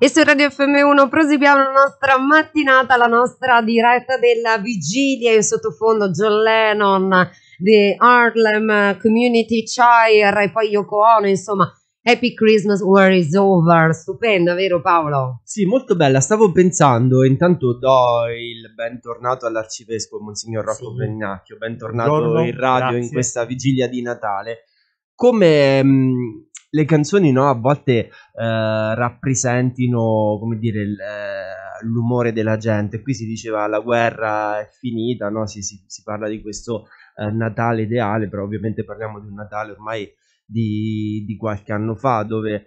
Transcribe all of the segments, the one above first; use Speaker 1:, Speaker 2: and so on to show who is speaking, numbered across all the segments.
Speaker 1: E su Radio FM1 proseguiamo la nostra mattinata, la nostra diretta della vigilia in sottofondo John Lennon, The Harlem Community Choir e poi Yoko Ono, insomma Happy Christmas War is Over, stupenda vero Paolo? Sì, molto bella, stavo pensando, intanto do il bentornato all'arcivescovo Monsignor Rocco sì. Vennacchio, bentornato Buongiorno, in radio grazie. in questa vigilia di Natale. Come... Mh, mm, le canzoni no, a volte eh, rappresentino come dire, eh, l'umore della gente. Qui si diceva la guerra è finita, no? si, si, si, parla di questo eh, Natale ideale, però ovviamente parliamo di un Natale ormai di, di qualche anno fa dove eh,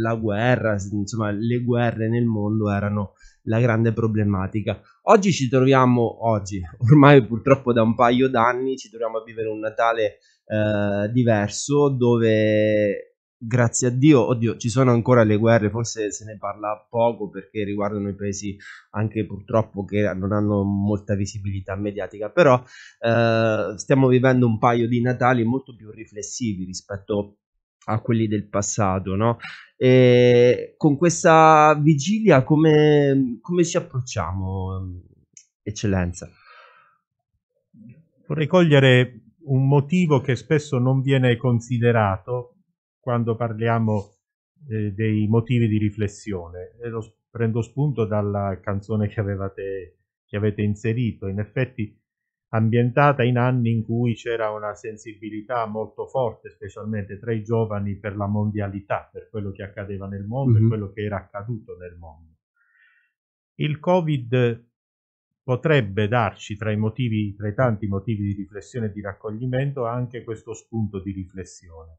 Speaker 1: la guerra, insomma le guerre nel mondo erano la grande problematica. Oggi ci troviamo, oggi, ormai purtroppo da un paio d'anni, ci troviamo a vivere un Natale eh, diverso dove grazie a Dio, oddio, ci sono ancora le guerre, forse se ne parla poco perché riguardano i paesi anche purtroppo che non hanno molta visibilità mediatica, però eh, stiamo vivendo un paio di Natali molto più riflessivi rispetto a quelli del passato, no? E con questa vigilia come, come ci approcciamo, ehm, eccellenza?
Speaker 2: Vorrei cogliere un motivo che spesso non viene considerato quando parliamo eh, dei motivi di riflessione. E lo prendo spunto dalla canzone che, avevate, che avete inserito, in effetti ambientata in anni in cui c'era una sensibilità molto forte, specialmente tra i giovani, per la mondialità, per quello che accadeva nel mondo mm-hmm. e quello che era accaduto nel mondo. Il Covid potrebbe darci tra i, motivi, tra i tanti motivi di riflessione e di raccoglimento anche questo spunto di riflessione.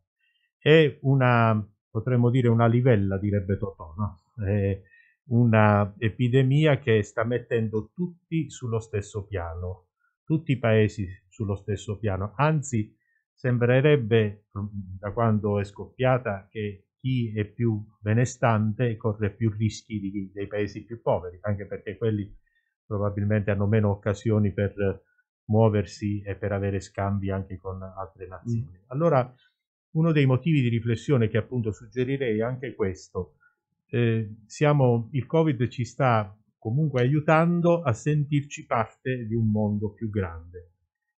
Speaker 2: È una, potremmo dire, una livella, direbbe Totò, no? È una epidemia che sta mettendo tutti sullo stesso piano, tutti i paesi sullo stesso piano, anzi sembrerebbe mm, da quando è scoppiata che chi è più benestante corre più rischi di, dei paesi più poveri, anche perché quelli probabilmente hanno meno occasioni per muoversi e per avere scambi anche con altre mm. nazioni. Allora, uno dei motivi di riflessione che appunto suggerirei è anche questo. Eh, siamo, il Covid ci sta comunque aiutando a sentirci parte di un mondo più grande,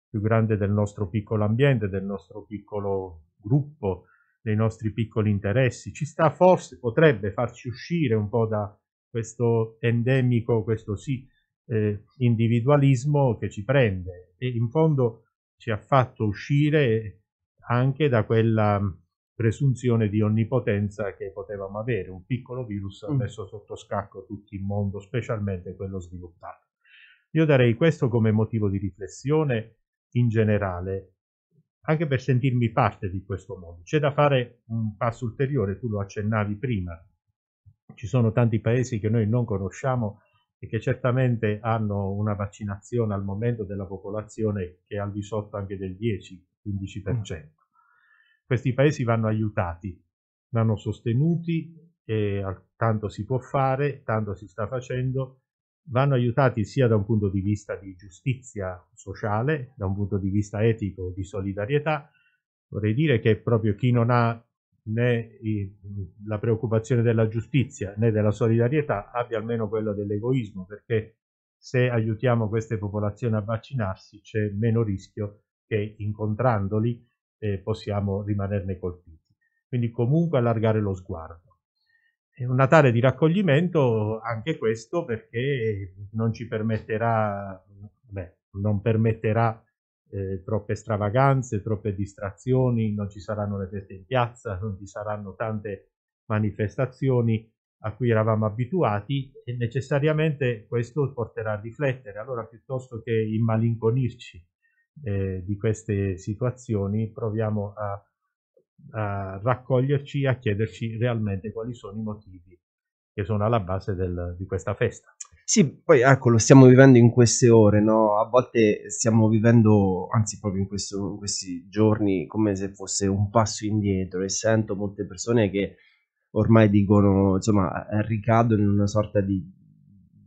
Speaker 2: più grande del nostro piccolo ambiente, del nostro piccolo gruppo, dei nostri piccoli interessi. Ci sta forse, potrebbe farci uscire un po' da questo endemico, questo sì, eh, individualismo che ci prende e in fondo ci ha fatto uscire anche da quella mm, presunzione di onnipotenza che potevamo avere. Un piccolo virus ha mm. messo sotto scacco tutto il mondo, specialmente quello sviluppato. Io darei questo come motivo di riflessione in generale, anche per sentirmi parte di questo mondo. C'è da fare un passo ulteriore, tu lo accennavi prima. Ci sono tanti paesi che noi non conosciamo e che certamente hanno una vaccinazione al momento della popolazione che è al di sotto anche del 10-15%. Mm. Questi paesi vanno aiutati, vanno sostenuti e tanto si può fare, tanto si sta facendo, vanno aiutati sia da un punto di vista di giustizia sociale, da un punto di vista etico, di solidarietà. Vorrei dire che proprio chi non ha né la preoccupazione della giustizia né della solidarietà, abbia almeno quella dell'egoismo, perché se aiutiamo queste popolazioni a vaccinarsi c'è meno rischio che incontrandoli eh, possiamo rimanerne colpiti. Quindi comunque allargare lo sguardo. È un Natale di raccoglimento anche questo perché non ci permetterà, beh, non permetterà eh, troppe stravaganze, troppe distrazioni, non ci saranno le feste in piazza, non ci saranno tante manifestazioni a cui eravamo abituati e necessariamente questo porterà a riflettere. Allora piuttosto che immalinconirci eh, di queste situazioni proviamo a, a raccoglierci e a chiederci realmente quali sono i motivi che sono alla base del, di questa festa.
Speaker 1: Sì, poi ecco, lo stiamo vivendo in queste ore, no? A volte stiamo vivendo, anzi proprio in, questo, in, questi giorni, come se fosse un passo indietro e sento molte persone che ormai dicono, insomma, eh, ricadono in una sorta di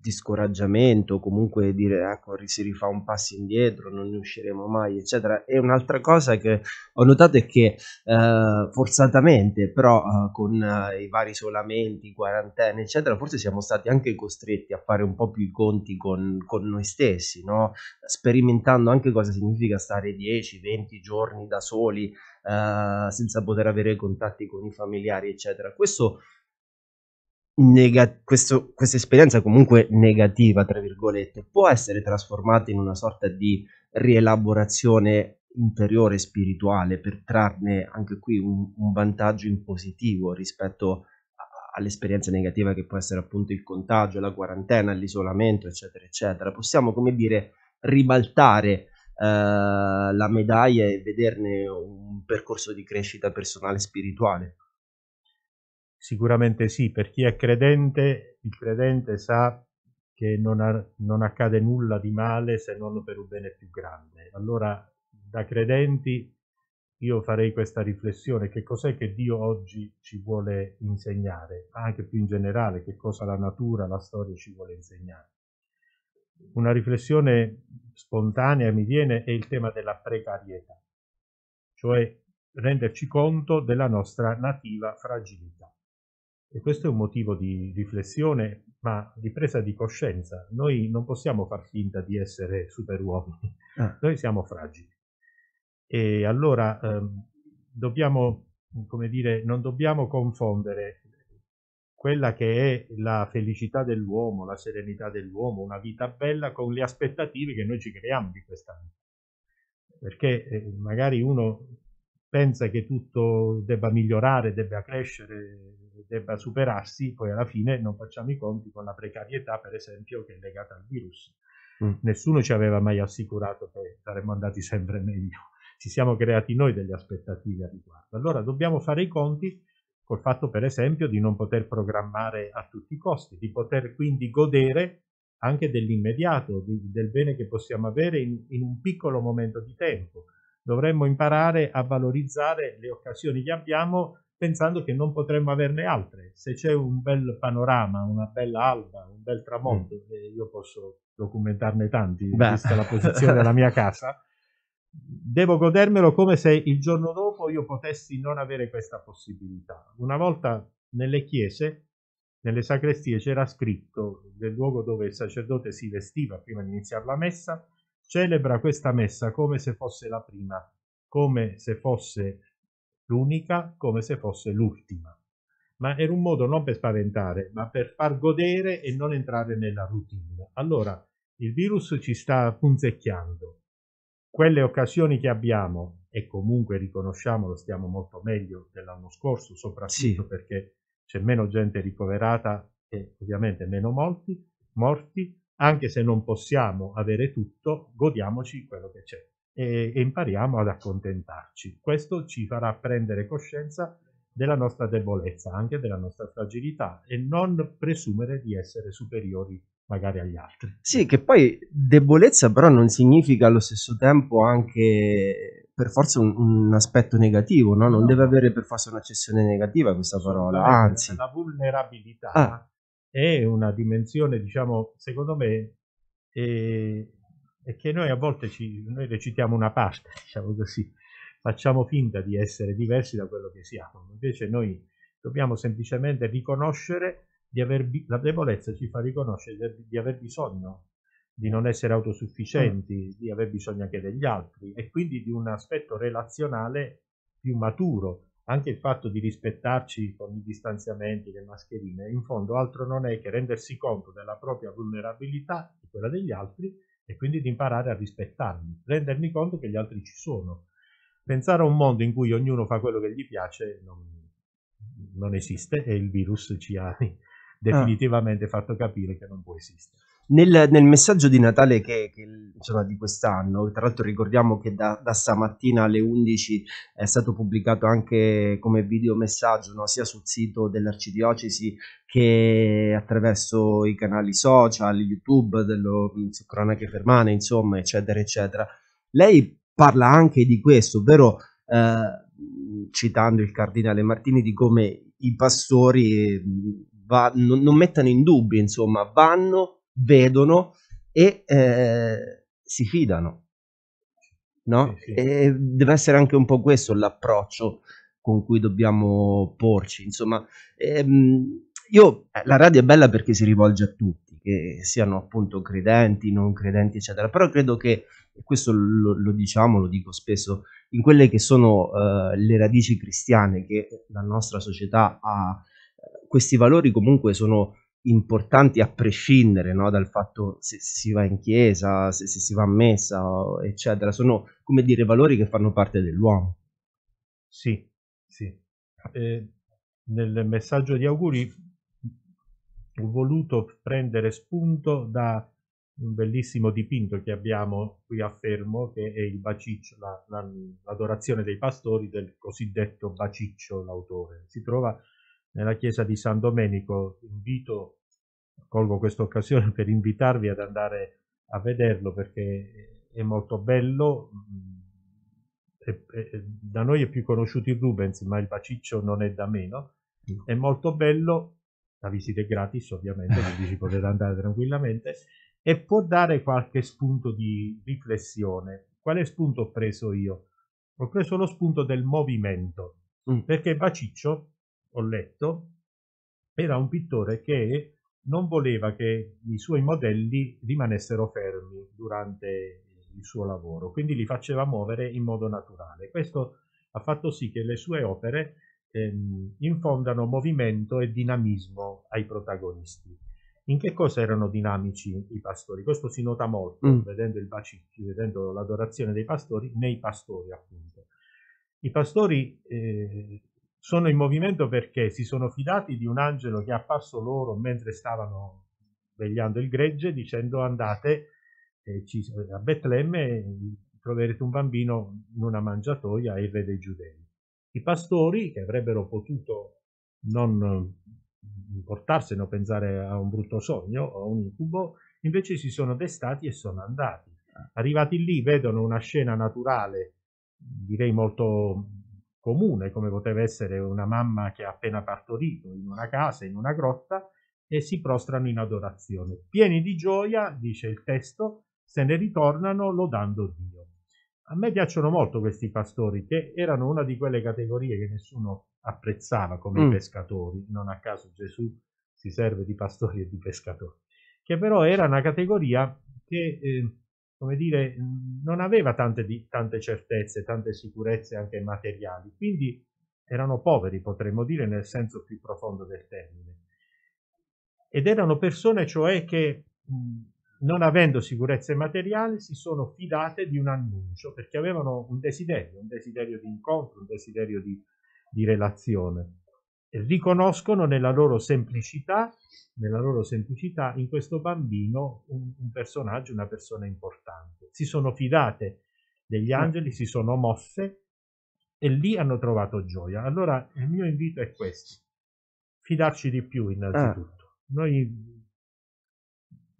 Speaker 1: di scoraggiamento, comunque dire ecco si rifà un passo indietro, non ne usciremo mai, eccetera. E un'altra cosa che ho notato è che eh, forzatamente, però eh, con eh, i vari isolamenti, quarantene, eccetera, forse siamo stati anche costretti a fare un po' più i conti con, con noi stessi, no? sperimentando anche cosa significa stare 10-20 giorni da soli. Eh, senza poter avere contatti con i familiari, eccetera. Questo nega- questo, questa esperienza comunque negativa, tra virgolette, può essere trasformata in una sorta di rielaborazione interiore spirituale per trarne anche qui un, un vantaggio in positivo rispetto all'esperienza negativa che può essere appunto il contagio, la quarantena, l'isolamento, eccetera, eccetera. Possiamo, come dire, ribaltare Uh, la medaglia e vederne un percorso di crescita personale e spirituale. Sicuramente sì, per chi è credente,
Speaker 2: il credente sa che non, ha, non, accade nulla di male se non per un bene più grande. Allora, da credenti, io farei questa riflessione, che cos'è che Dio oggi ci vuole insegnare, anche più in generale, che cosa la natura, la storia ci vuole insegnare. Una riflessione spontanea mi viene è il tema della precarietà, cioè renderci conto della nostra nativa fragilità e questo è un motivo di riflessione, ma di presa di coscienza. Noi non possiamo far finta di essere superuomini, ah. noi siamo fragili. E allora eh, dobbiamo, come dire, non dobbiamo confondere quella che è la felicità dell'uomo, la serenità dell'uomo, una vita bella con le aspettative che noi ci creiamo di questa vita. Perché eh, magari uno pensa che tutto debba migliorare, debba crescere, debba superarsi, poi alla fine non facciamo i conti con la precarietà, per esempio, che è legata al virus. Mm. Nessuno ci aveva mai assicurato che saremmo andati sempre meglio. Ci siamo creati noi delle aspettative a riguardo. Allora dobbiamo fare i conti col fatto, per esempio, di non poter programmare a tutti i costi, di poter quindi godere anche dell'immediato, di, del bene che possiamo avere in, in un piccolo momento di tempo. Dovremmo imparare a valorizzare le occasioni che abbiamo pensando che non potremmo averne altre. Se c'è un bel panorama, una bella alba, un bel tramonto, mm. Eh, io posso documentarne tanti, Beh. vista la posizione della mia casa, devo godermelo come se il giorno dopo io potessi non avere questa possibilità. Una volta nelle chiese, nelle sacrestie, c'era scritto nel luogo dove il sacerdote si vestiva prima di iniziare la messa, celebra questa messa come se fosse la prima, come se fosse l'unica come se fosse l'ultima. Ma era un modo non per spaventare, ma per far godere e non entrare nella routine. Allora, il virus ci sta punzecchiando. Quelle occasioni che abbiamo, e comunque riconosciamolo, stiamo molto meglio dell'anno scorso, soprattutto sì. perché c'è meno gente ricoverata e ovviamente meno molti, morti, anche se non possiamo avere tutto, godiamoci quello che c'è e, e impariamo ad accontentarci. Questo ci farà prendere coscienza della nostra debolezza, anche della nostra fragilità e non presumere di essere superiori magari agli altri.
Speaker 1: Sì, che poi debolezza però non significa allo stesso tempo anche per forza un, un aspetto negativo, no? non no. deve avere per forza un'accessione negativa questa parola, anzi.
Speaker 2: La vulnerabilità ah. è una dimensione, diciamo, secondo me, eh, è che noi a volte ci, noi recitiamo una parte, diciamo così, facciamo finta di essere diversi da quello che siamo, invece noi dobbiamo semplicemente riconoscere di aver, la debolezza ci fa riconoscere di aver bisogno di non essere autosufficienti, mm. di aver bisogno anche degli altri e quindi di un aspetto relazionale più maturo. Anche il fatto di rispettarci con i distanziamenti, le mascherine, in fondo altro non è che rendersi conto della propria vulnerabilità e quella degli altri e quindi di imparare a rispettarli, rendermi conto che gli altri ci sono. Pensare a un mondo in cui ognuno fa quello che gli piace non, non esiste e il virus ci ha ah. definitivamente ah. fatto capire che non può esistere.
Speaker 1: Nel, nel, messaggio di Natale che, che, insomma, di quest'anno, tra l'altro ricordiamo che da, da, stamattina alle 11 è stato pubblicato anche come video messaggio no? sia sul sito dell'Arcidiocesi che attraverso i canali social, YouTube, dello, mm, su Cronache Fermane, insomma, eccetera, eccetera. Lei parla anche di questo, ovvero eh, citando il cardinale Martini di come i pastori... Mm, va, non, non mettano in dubbio, insomma, vanno vedono e eh, si fidano. No? Sì, sì. E deve essere anche un po' questo l'approccio con cui dobbiamo porci. Insomma, ehm, io, eh, la radio è bella perché si rivolge a tutti, che siano appunto credenti, non credenti, eccetera, però credo che, e questo lo, lo diciamo, lo dico spesso, in quelle che sono uh, le radici cristiane che la nostra società ha, eh, questi valori comunque sono importanti a prescindere no, dal fatto se si va in chiesa, se, se, si va a messa, eccetera. Sono, come dire, valori che fanno parte dell'uomo. Sì, sì.
Speaker 2: Eh, nel messaggio di auguri ho voluto prendere spunto da un bellissimo dipinto che abbiamo qui a Fermo, che è il Baciccio, la, la, l'adorazione dei pastori del cosiddetto Baciccio, l'autore. Si trova nella chiesa di San Domenico. Invito, colgo questa occasione per invitarvi ad andare a vederlo perché è molto bello. Mm, da noi è più conosciuto il Rubens, ma il Baciccio non è da meno. È molto bello, la visita è gratis ovviamente, quindi ci potete andare tranquillamente e può dare qualche spunto di riflessione. Quale spunto ho preso io? Ho preso lo spunto del movimento, mm. perché Baciccio ho letto, era un pittore che non voleva che i suoi modelli rimanessero fermi durante il suo lavoro, quindi li faceva muovere in modo naturale. Questo ha fatto sì che le sue opere ehm, infondano movimento e dinamismo ai protagonisti. In che cosa erano dinamici i pastori? Questo si nota molto mm. vedendo, il bacicci, vedendo l'adorazione dei pastori nei pastori, appunto. I pastori eh, sono in movimento perché si sono fidati di un angelo che è apparso loro mentre stavano vegliando il gregge dicendo andate eh, ci, a Betlemme troverete un bambino in una mangiatoia il re dei giudei. I pastori che avrebbero potuto non eh, portarsene o pensare a un brutto sogno o a un incubo, invece si sono destati e sono andati. Ah. Arrivati lì vedono una scena naturale, direi molto comune, come poteva essere una mamma che ha appena partorito in una casa, in una grotta, e si prostrano in adorazione. Pieni di gioia, dice il testo, se ne ritornano lodando Dio. A me piacciono molto questi pastori, che erano una di quelle categorie che nessuno apprezzava come mm. pescatori, non a caso Gesù si serve di pastori e di pescatori, che però era una categoria che eh, come dire, non aveva tante, tante certezze, tante sicurezze anche materiali, quindi erano poveri, potremmo dire, nel senso più profondo del termine. Ed erano persone, cioè, che non avendo sicurezze materiali si sono fidate di un annuncio perché avevano un desiderio, un desiderio di incontro, un desiderio di, di relazione riconoscono nella loro semplicità, nella loro semplicità in questo bambino un, un personaggio, una persona importante. Si sono fidate degli angeli, si sono mosse e lì hanno trovato gioia. Allora il mio invito è questo, fidarci di più innanzitutto. Ah. Noi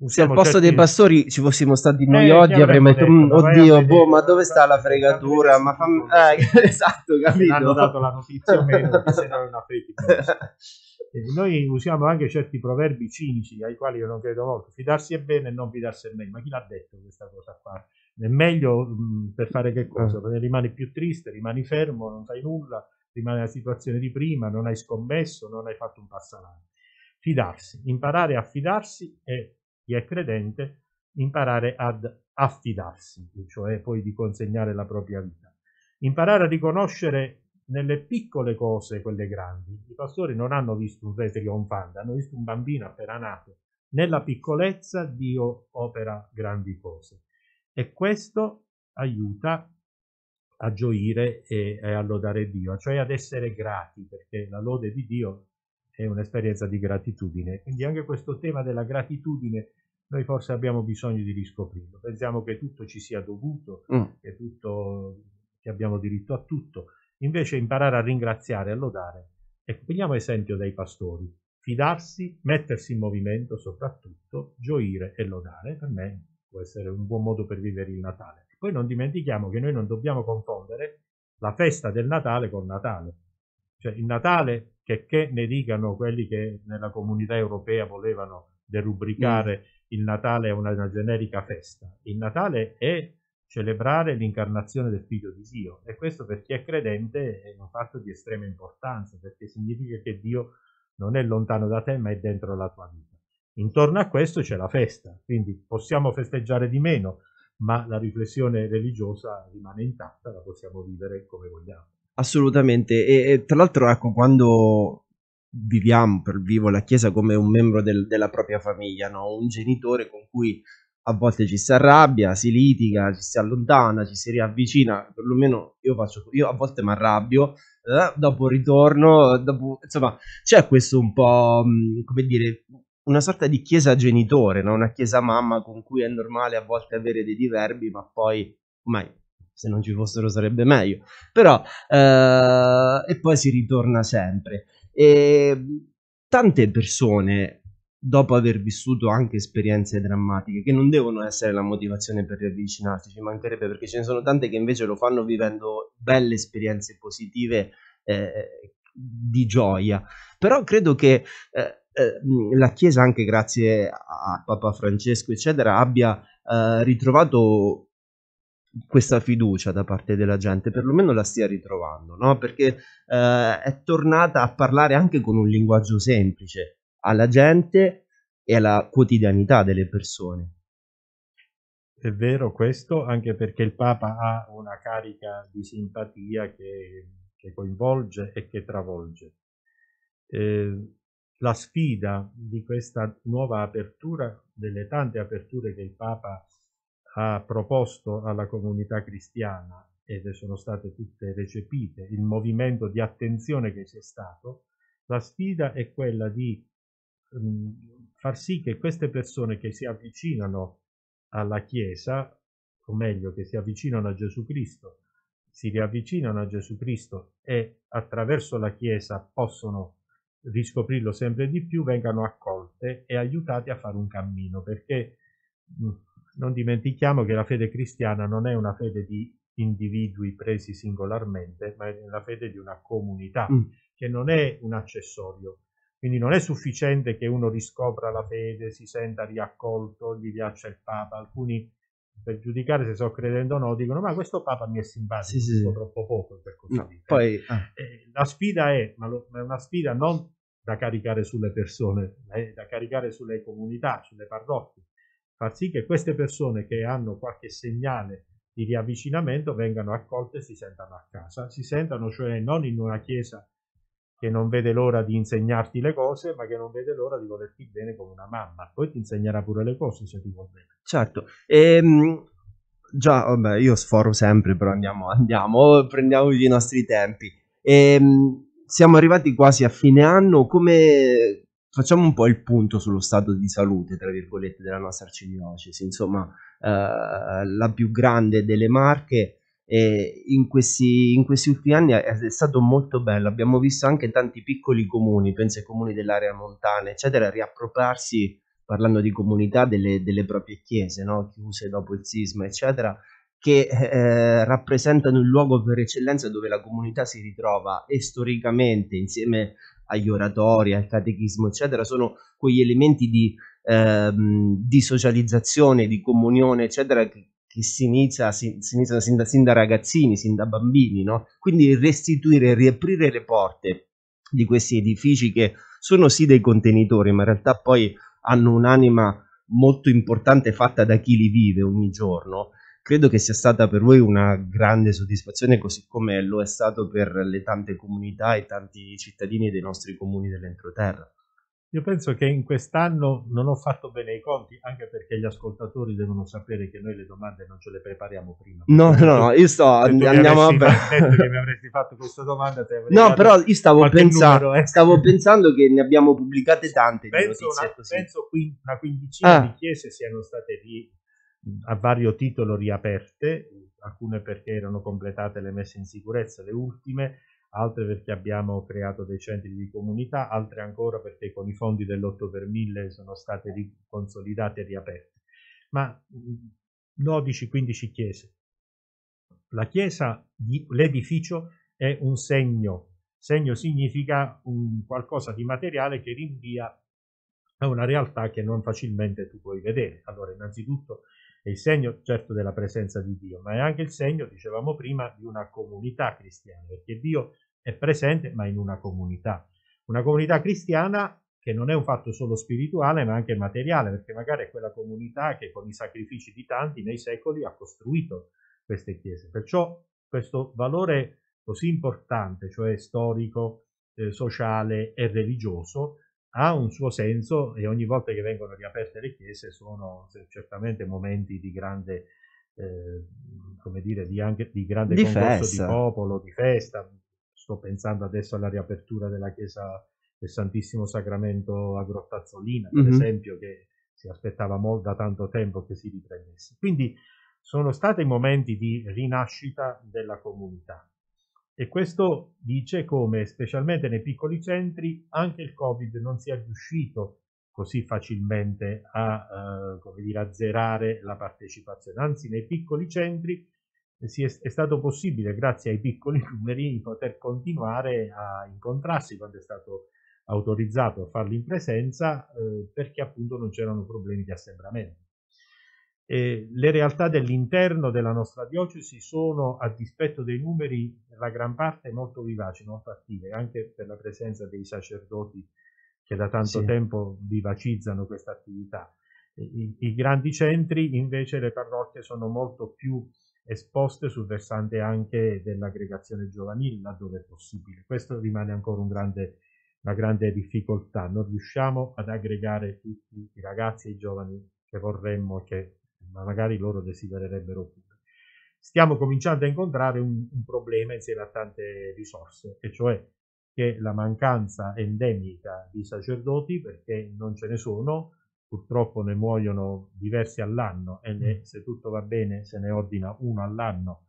Speaker 1: se al posto certi... dei pastori ci fossimo stati eh, noi eh, oggi avremmo detto, detto mm, oddio boh ma dove sta la fregatura ma fam... eh, esatto capito hanno dato la notizia o meno se non una fake
Speaker 2: eh, noi usiamo anche certi proverbi cinici ai quali io non credo molto fidarsi è bene e non fidarsi è meglio ma chi l'ha detto questa cosa qua è meglio mh, mm, per fare che cosa eh. perché rimani più triste rimani fermo non fai nulla rimani nella situazione di prima non hai scommesso non hai fatto un passo avanti fidarsi imparare a fidarsi è chi è credente, imparare ad affidarsi, cioè poi di consegnare la propria vita. Imparare a riconoscere nelle piccole cose quelle grandi. I pastori non hanno visto un re trionfante, hanno visto un bambino appena nato. Nella piccolezza Dio opera grandi cose e questo aiuta a gioire e, e a lodare Dio, cioè ad essere grati perché la lode di Dio e un'esperienza di gratitudine. Quindi anche questo tema della gratitudine noi forse abbiamo bisogno di riscoprirlo. Pensiamo che tutto ci sia dovuto, mm. che, tutto, che abbiamo diritto a tutto. Invece imparare a ringraziare, a lodare. Ecco, prendiamo esempio dai pastori. Fidarsi, mettersi in movimento soprattutto, gioire e lodare, per me può essere un buon modo per vivere il Natale. Poi non dimentichiamo che noi non dobbiamo confondere la festa del Natale con Natale. Cioè il Natale, che, che ne dicano quelli che nella comunità europea volevano derubricare mm. il Natale a una, una generica festa, il Natale è celebrare l'incarnazione del figlio di Dio e questo per chi è credente è un fatto di estrema importanza perché significa che Dio non è lontano da te ma è dentro la tua vita. Intorno a questo c'è la festa, quindi possiamo festeggiare di meno, ma la riflessione religiosa rimane intatta, la possiamo vivere come vogliamo.
Speaker 1: Assolutamente, e, e tra l'altro ecco, quando viviamo, per vivo la Chiesa come un membro del- della propria famiglia, no? un genitore con cui a volte ci si arrabbia, si litiga, ci si allontana, ci si riavvicina, perlomeno io faccio, io a volte mi arrabbio, eh, dopo ritorno, dopo, insomma c'è questo un po', mm, come dire, una sorta di chiesa genitore, no? una chiesa mamma con cui è normale a volte avere dei diverbi, ma poi ormai se non ci fossero sarebbe meglio, però eh, e poi si ritorna sempre. E tante persone dopo aver vissuto anche esperienze drammatiche, che non devono essere la motivazione per riavvicinarsi, ci mancherebbe perché ce ne sono tante che invece lo fanno vivendo belle esperienze positive eh, di gioia. Però credo che eh, eh la Chiesa, anche grazie a Papa Francesco, eccetera, abbia eh, ritrovato questa fiducia da parte della gente, perlomeno la stia ritrovando, no? perché eh, è tornata a parlare anche con un linguaggio semplice alla gente e alla quotidianità delle persone. È vero questo,
Speaker 2: anche perché il Papa ha una carica di simpatia che, che coinvolge e che travolge. Eh, la sfida di questa nuova apertura, delle tante aperture che il Papa ha ha proposto alla comunità cristiana ed sono state tutte recepite, il movimento di attenzione che c'è stato, la sfida è quella di mh, mm, far sì che queste persone che si avvicinano alla Chiesa, o meglio, che si avvicinano a Gesù Cristo, si riavvicinano a Gesù Cristo e attraverso la Chiesa possono riscoprirlo sempre di più, vengano accolte e aiutate a fare un cammino, perché mh, mm, non dimentichiamo che la fede cristiana non è una fede di individui presi singolarmente, ma è la fede di una comunità, mm. che non è un accessorio. Quindi non è sufficiente che uno riscopra la fede, si senta riaccolto, gli piaccia il Papa. Alcuni per giudicare se sto credendo o no dicono ma questo Papa mi è simpatico, sì, sì. troppo poco per così no, Poi, eh, ah. eh, la sfida è, ma, lo, ma è una sfida non da caricare sulle persone, ma è da caricare sulle comunità, sulle parrocchie far sì che queste persone che hanno qualche segnale di riavvicinamento vengano accolte e si sentano a casa, si sentano cioè non in una chiesa che non vede l'ora di insegnarti le cose, ma che non vede l'ora di volerti bene come una mamma,
Speaker 1: poi ti insegnerà pure le cose se ti vuol bene. Certo, ehm, già, vabbè, io sforo sempre, però andiamo, andiamo, prendiamoci i nostri tempi. Ehm, siamo arrivati quasi a fine anno, come, facciamo un po' il punto sullo stato di salute, tra virgolette, della nostra arcidiocesi, insomma, eh, la più grande delle marche. E in, questi, in questi ultimi anni è, è stato molto bello. Abbiamo visto anche tanti piccoli comuni, penso ai comuni dell'area montana, eccetera, riappropriarsi, parlando di comunità, delle, delle proprie chiese, no? chiuse dopo il sisma, eccetera, che eh, rappresentano il luogo per eccellenza dove la comunità si ritrova e storicamente insieme agli oratori, al catechismo, eccetera, sono quegli elementi di, ehm, di socializzazione, di comunione, eccetera, che, che si inizia, si, si inizia sin, da, sin, da, ragazzini, sin da bambini, no? Quindi restituire, riaprire le porte di questi edifici che sono sì dei contenitori, ma in realtà poi hanno un'anima molto importante fatta da chi li vive ogni giorno Credo che sia stata per voi una grande soddisfazione, così come lo è stato per le tante comunità e tanti cittadini dei nostri comuni dell'entroterra.
Speaker 2: Io penso che in quest'anno non ho fatto bene i conti, anche perché gli ascoltatori devono sapere che noi le domande non ce le prepariamo
Speaker 1: prima. No, no, no, io sto andiamo a detto che mi
Speaker 2: avresti fatto questa domanda Te No, però io stavo, pensa... numero,
Speaker 1: eh. stavo pensando che ne abbiamo pubblicate tante penso,
Speaker 2: una, penso qui una quindicina ah. di chiese siano state lì a vario titolo riaperte, alcune perché erano completate le messe in sicurezza, le ultime, altre perché abbiamo creato dei centri di comunità, altre ancora perché con i fondi dell'8 per 1000 sono state consolidate e riaperte. Ma 12-15 chiese. La chiesa, l'edificio è un segno. Segno significa un qualcosa di materiale che rinvia a una realtà che non facilmente tu puoi vedere. Allora, innanzitutto è il segno certo della presenza di Dio, ma è anche il segno, dicevamo prima, di una comunità cristiana, perché Dio è presente ma in una comunità. Una comunità cristiana che non è un fatto solo spirituale ma anche materiale, perché magari è quella comunità che con i sacrifici di tanti nei secoli ha costruito queste chiese. Perciò questo valore così importante, cioè storico, eh, sociale e religioso, ha un suo senso e ogni volta che vengono riaperte le chiese sono cioè, certamente momenti di grande, eh, come dire, di, anche, di grande di concorso di popolo, di festa. Sto pensando adesso alla riapertura della chiesa del Santissimo Sacramento a Grottazzolina, per mm-hmm. esempio, che si aspettava molto, da tanto tempo che si riprendesse. Quindi sono stati momenti di rinascita della comunità. E questo dice come, specialmente nei piccoli centri, anche il Covid non sia riuscito così facilmente a eh, dire, azzerare la partecipazione. Anzi, nei piccoli centri è, è, stato possibile, grazie ai piccoli numeri, poter continuare a incontrarsi quando è stato autorizzato a farli in presenza eh, perché appunto non c'erano problemi di assembramento. Eh, le realtà dell'interno della nostra diocesi sono, a dispetto dei numeri, per la gran parte molto vivaci, molto attive, anche per la presenza dei sacerdoti che da tanto sì. tempo vivacizzano questa attività. I, I, grandi centri, invece, le parrocchie sono molto più esposte sul versante anche dell'aggregazione giovanile, laddove è possibile. Questo rimane ancora un grande, una grande difficoltà. Non riusciamo ad aggregare tutti i ragazzi e i giovani che vorremmo che ma magari loro desidererebbero pure. Stiamo cominciando a incontrare un, un problema insieme a tante risorse, e cioè che la mancanza endemica di sacerdoti, perché non ce ne sono, purtroppo ne muoiono diversi all'anno e ne, mm. se tutto va bene se ne ordina uno all'anno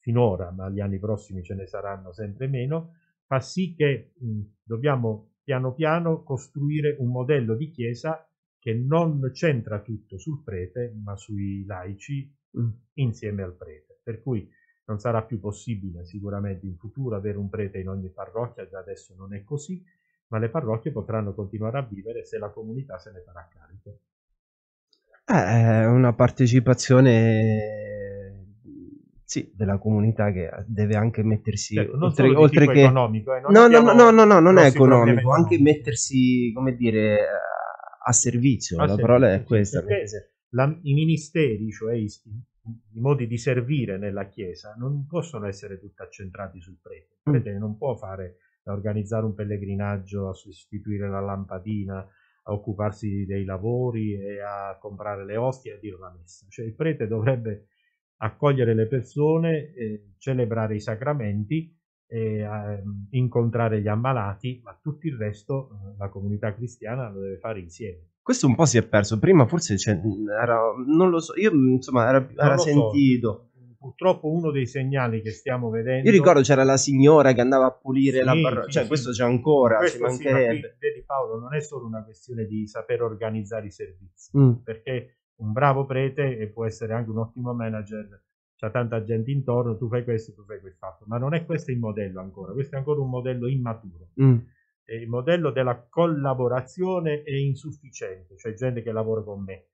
Speaker 2: finora, ma gli anni prossimi ce ne saranno sempre meno, fa sì che mh, mm, dobbiamo piano piano costruire un modello di chiesa che non centra tutto sul prete, ma sui laici mm. insieme al prete. Per cui non sarà più possibile sicuramente in futuro avere un prete in ogni parrocchia, già adesso non è così, ma le parrocchie potranno continuare a vivere se la comunità se ne farà carico.
Speaker 1: Eh, è eh, una partecipazione sì, della comunità che deve anche mettersi certo, oltre, oltre che economico, eh, no, no, no, no, no, non, non è economico, anche mettersi, come dire, a servizio, a la servizio, parola è questa. La, I ministeri, cioè i, i, modi di servire
Speaker 2: nella Chiesa, non possono essere tutti accentrati sul prete. Il mm. prete non può fare, organizzare un pellegrinaggio, a sostituire la lampadina, a occuparsi dei lavori e a comprare le ostie e a dire la messa. Cioè il prete dovrebbe accogliere le persone, eh, celebrare i sacramenti e a ehm, incontrare gli ammalati, ma tutto il resto eh, la comunità cristiana lo deve fare insieme.
Speaker 1: Questo un po' si è perso, prima forse cioè, era, non lo so, io insomma era, era sentito. So
Speaker 2: purtroppo uno dei segnali che stiamo vedendo. Io ricordo
Speaker 1: c'era la signora che andava a pulire sì, la parrocchia, sì, cioè sì. questo c'è ancora, questo ci mancherebbe.
Speaker 2: Sì, ma Paolo non è solo una questione di saper organizzare i servizi, mm. perché un bravo prete può essere anche un ottimo manager c'è tanta gente intorno, tu fai questo, tu fai quest'altro, ma non è questo il modello ancora, questo è ancora un modello immaturo. Mm. Il modello della collaborazione è insufficiente, cioè gente che lavora con me.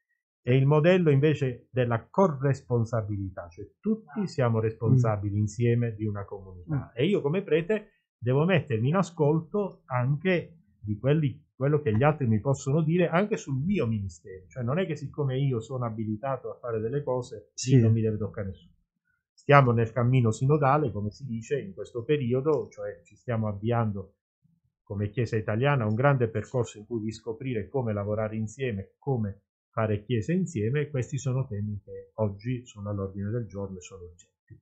Speaker 2: E il modello invece della corresponsabilità, cioè tutti ah. siamo responsabili mm. insieme di una comunità. Mm. E io come prete devo mettermi in ascolto anche di quelli, quello che gli altri mi possono dire anche sul mio ministero. Cioè non è che siccome io sono abilitato a fare delle cose, sì. non mi deve toccare nessuno stiamo nel cammino sinodale, come si dice in questo periodo, cioè ci stiamo avviando come Chiesa italiana a un grande percorso in cui scoprire come lavorare insieme, come fare Chiesa insieme, e questi sono temi che oggi sono all'ordine del giorno e sono oggetti.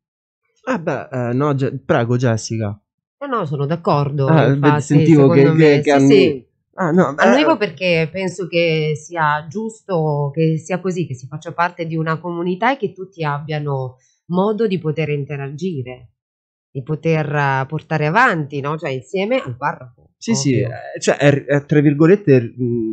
Speaker 1: Ah beh, eh, no, ge- prego Jessica. No, eh, no, sono d'accordo. Ah, infatti, sentivo che, me, che, sì, sì. Ah, no, Annuivo eh... perché penso che sia giusto che sia così, che si faccia parte di una comunità e che tutti abbiano modo di poter interagire, e poter eh, portare avanti, no? cioè insieme al parroco. Sì, ovvio. sì, eh, cioè, è, è, tra virgolette mh,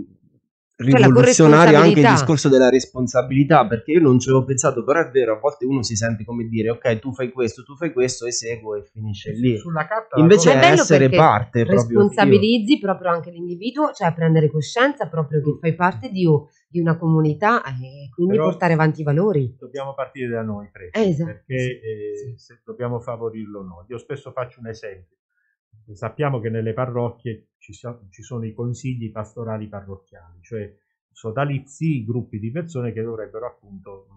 Speaker 1: rivoluzionare cioè anche il discorso della responsabilità, perché io non ci avevo pensato, però è vero, a volte uno si sente come dire, ok, tu fai questo, tu fai questo eseguo e finisce lì. Sulla carta Invece è, essere parte. Responsabilizzi proprio, proprio anche l'individuo, cioè prendere coscienza proprio che mm. fai parte di un di una comunità eh, e quindi Però portare avanti i valori.
Speaker 2: Dobbiamo partire da noi, credo, eh, esatto. perché sì, eh, sì. dobbiamo favorirlo noi. Io spesso faccio un esempio. Sappiamo che nelle parrocchie ci, so, ci sono i consigli pastorali parrocchiali, cioè sodalizi, gruppi di persone che dovrebbero appunto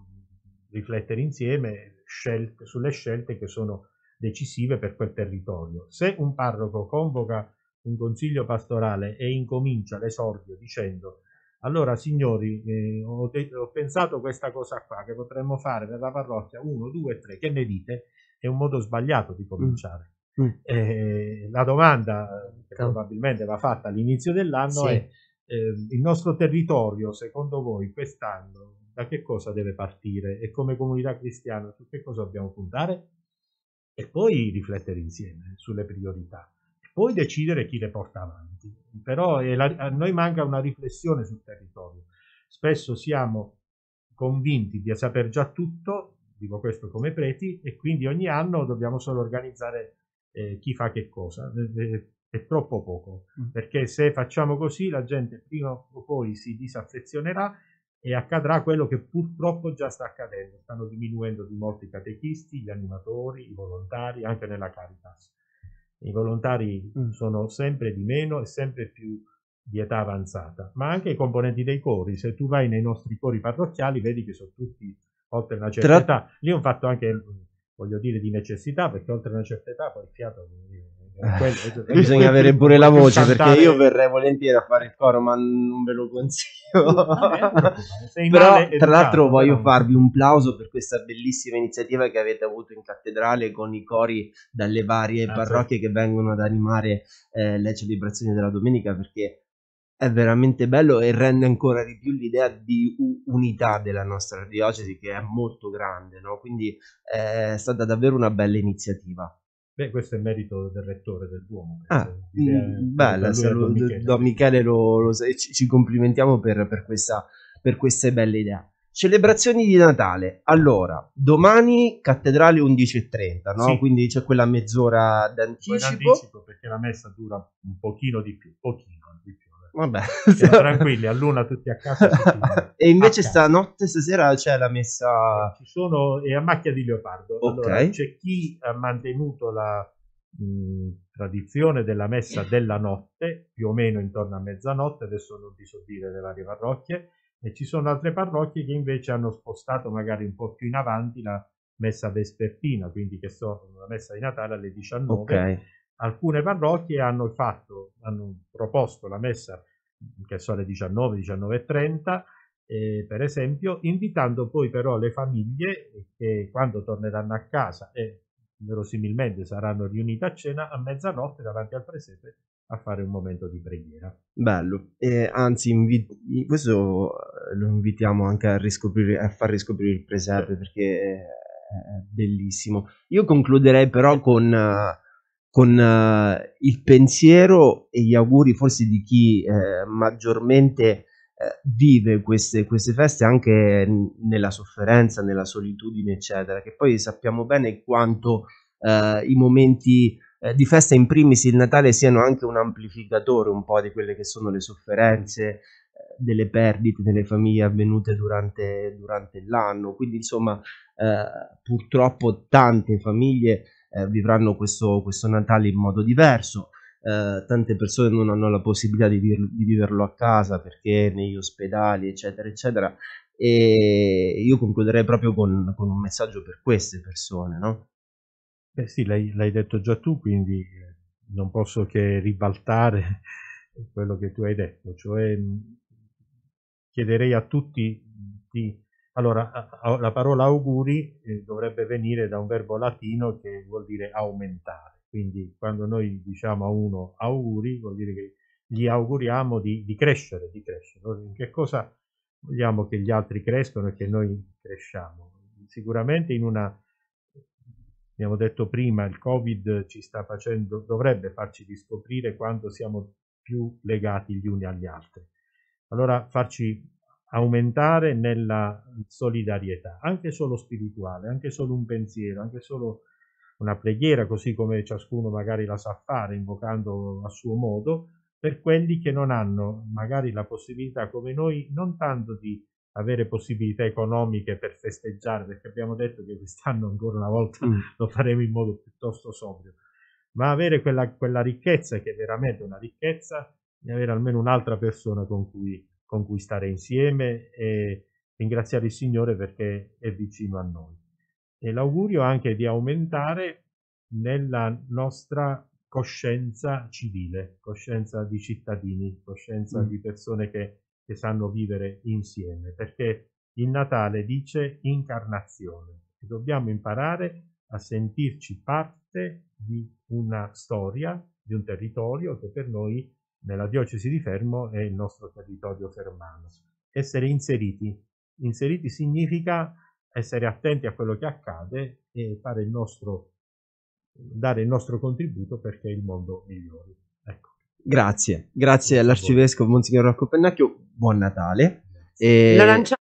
Speaker 2: riflettere insieme scelte, sulle scelte che sono decisive per quel territorio. Se un parroco convoca un consiglio pastorale e incomincia l'esordio dicendo allora, signori, eh, ho, detto, ho, pensato questa cosa qua che potremmo fare per la parrocchia 1, 2, 3. Che ne dite? È un modo sbagliato di cominciare. Mm. mm. Eh, la domanda che probabilmente va fatta all'inizio dell'anno sì. è eh, il nostro territorio, secondo voi, quest'anno, da che cosa deve partire e come comunità cristiana su che cosa dobbiamo puntare? E poi riflettere insieme sulle priorità poi decidere chi le porta avanti. Però la, a noi manca una riflessione sul territorio. Spesso siamo convinti di saper già tutto, dico questo come preti, e quindi ogni anno dobbiamo solo organizzare eh, chi fa che cosa. Eh, eh, è troppo poco, mm. perché se facciamo così la gente prima o poi si disaffezionerà e accadrà quello che purtroppo già sta accadendo, stanno diminuendo di molti i catechisti, gli animatori, i volontari, anche nella Caritas i volontari mm. sono sempre di meno e sempre più di età avanzata, ma anche i componenti dei cori, se tu vai nei nostri cori parrocchiali vedi che sono tutti oltre una certa Tra... età, lì è un fatto anche voglio dire di necessità perché oltre una certa età poi il fiato non viene eh, Quello, Bisogna avere pure la voce cantare... perché io verrei
Speaker 1: volentieri a fare il coro, ma non ve lo consiglio. Però, tra l'altro, voglio farvi un plauso per questa bellissima iniziativa che avete avuto in cattedrale con i cori dalle varie ah, parrocchie che vengono ad animare eh, le celebrazioni della domenica perché è veramente bello e rende ancora di più l'idea di unità della nostra diocesi che è molto grande, no? quindi eh, è stata davvero una bella iniziativa.
Speaker 2: Beh, questo è merito del rettore del Duomo.
Speaker 1: Ah, mm, bella, saluto, Don Michele, Michele lo, lo, ci, ci, complimentiamo per, per, questa, per queste belle idee. Celebrazioni di Natale. Allora, domani cattedrale 11.30, no? Sì. Quindi c'è quella mezz'ora
Speaker 2: d'anticipo. d'anticipo perché la messa dura un pochino di più, pochino di più. Vabbè, siamo tranquilli, a luna tutti a casa. e invece a
Speaker 1: stanotte, stasera c'è la messa... Ci sono, è a macchia di leopardo.
Speaker 2: Okay. Allora, c'è chi ha mantenuto la mh, tradizione della messa della notte, più o meno intorno a mezzanotte, adesso non vi so dire le varie parrocchie, e ci sono altre parrocchie che invece hanno spostato magari un po' più in avanti la messa vespertina, quindi che sono la messa di Natale alle 19. Okay alcune parrocchie hanno fatto, hanno proposto la messa che sono le 19, 19 e 30 eh, per esempio, invitando poi però le famiglie che quando torneranno a casa e verosimilmente saranno riunite a cena a mezzanotte davanti al presepe a fare un momento di preghiera.
Speaker 1: Bello, eh, anzi invi- questo eh, lo invitiamo anche a, a far riscoprire il presepe sì. perché è bellissimo. Io concluderei però con... Uh con eh, il pensiero e gli auguri forse di chi eh, maggiormente eh, vive queste, queste, feste anche nella sofferenza, nella solitudine, eccetera, che poi sappiamo bene quanto eh, i momenti eh, di festa, in primis il Natale, siano anche un amplificatore un po' di quelle che sono le sofferenze, eh, delle perdite delle famiglie avvenute durante, durante l'anno. Quindi, insomma, purtroppo tante famiglie eh, vivranno questo, questo, Natale in modo diverso. Eh, tante persone non hanno la possibilità di, vir- di, viverlo a casa perché negli ospedali, eccetera, eccetera. E io concluderei proprio con, con un messaggio per queste persone, no? Beh sì, l'hai, l'hai detto già tu, quindi eh, non posso che
Speaker 2: ribaltare quello che tu hai detto, cioè chiederei a tutti di allora, la parola auguri eh, dovrebbe venire da un verbo latino che vuol dire aumentare, quindi quando noi diciamo a uno auguri vuol dire che gli auguriamo di, di crescere, di crescere. in che cosa vogliamo che gli altri crescano e che noi cresciamo? Sicuramente in una, abbiamo detto prima, il Covid ci sta facendo, dovrebbe farci riscoprire quanto siamo più legati gli uni agli altri. Allora farci aumentare nella solidarietà, anche solo spirituale, anche solo un pensiero, anche solo una preghiera, così come ciascuno magari la sa fare, invocando a suo modo, per quelli che non hanno magari la possibilità, come noi, non tanto di avere possibilità economiche per festeggiare, perché abbiamo detto che quest'anno ancora una volta mm. lo faremo in modo piuttosto sobrio, ma avere quella, quella ricchezza che è veramente una ricchezza di avere almeno un'altra persona con cui con cui stare insieme e ringraziare il Signore perché è vicino a noi. E l'augurio anche di aumentare nella nostra coscienza civile, coscienza di cittadini, coscienza mm. di persone che, che sanno vivere insieme, perché il Natale dice incarnazione e dobbiamo imparare a sentirci parte di una storia, di un territorio che per noi è nella diocesi di Fermo e il nostro territorio fermano. Essere inseriti. Inseriti significa essere attenti a quello che accade e fare il nostro, dare il nostro contributo perché il mondo migliori. Ecco.
Speaker 1: Grazie, grazie all'arcivescovo Monsignor Rocco Pennacchio, buon Natale. E... La L'aranciata